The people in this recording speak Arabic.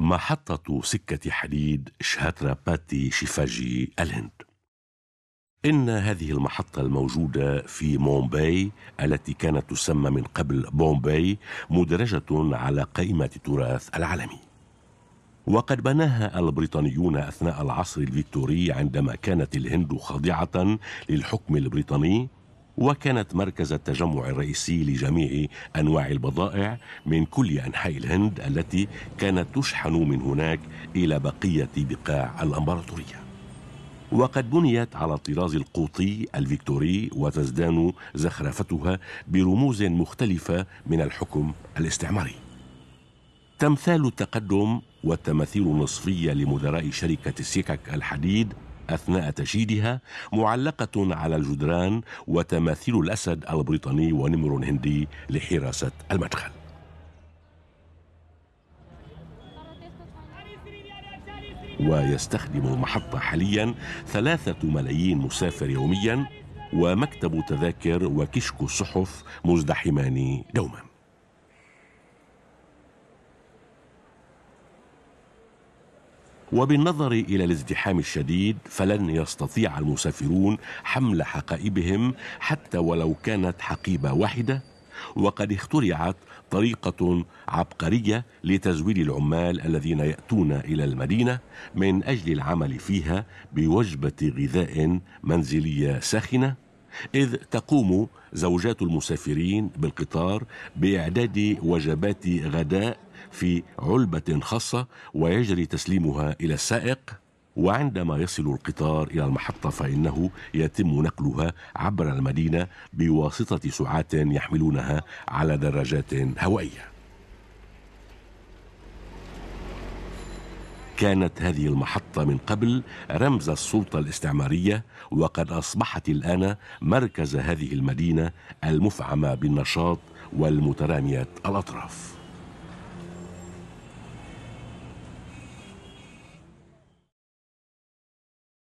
محطة سكة حديد باتي شيفاجي الهند إن هذه المحطة الموجودة في مومباي التي كانت تسمى من قبل بومباي مدرجة على قائمة التراث العالمي وقد بناها البريطانيون أثناء العصر الفيكتوري عندما كانت الهند خاضعة للحكم البريطاني وكانت مركز التجمع الرئيسي لجميع انواع البضائع من كل انحاء الهند التي كانت تشحن من هناك الى بقيه بقاع الامبراطوريه. وقد بنيت على الطراز القوطي الفيكتوري وتزدان زخرفتها برموز مختلفه من الحكم الاستعماري. تمثال التقدم والتماثيل النصفيه لمدراء شركه السكك الحديد أثناء تشييدها معلقة على الجدران وتماثيل الأسد البريطاني ونمر هندي لحراسة المدخل ويستخدم المحطة حاليا ثلاثة ملايين مسافر يوميا ومكتب تذاكر وكشك الصحف مزدحمان دوما وبالنظر إلى الازدحام الشديد فلن يستطيع المسافرون حمل حقائبهم حتى ولو كانت حقيبة واحدة وقد اخترعت طريقة عبقرية لتزويد العمال الذين يأتون إلى المدينة من أجل العمل فيها بوجبة غذاء منزلية ساخنة إذ تقوم زوجات المسافرين بالقطار بإعداد وجبات غداء في علبة خاصة ويجري تسليمها إلى السائق وعندما يصل القطار إلى المحطة فإنه يتم نقلها عبر المدينة بواسطة سعات يحملونها على دراجات هوائية. كانت هذه المحطة من قبل رمز السلطة الاستعمارية وقد أصبحت الآن مركز هذه المدينة المفعمة بالنشاط والمترامية الأطراف.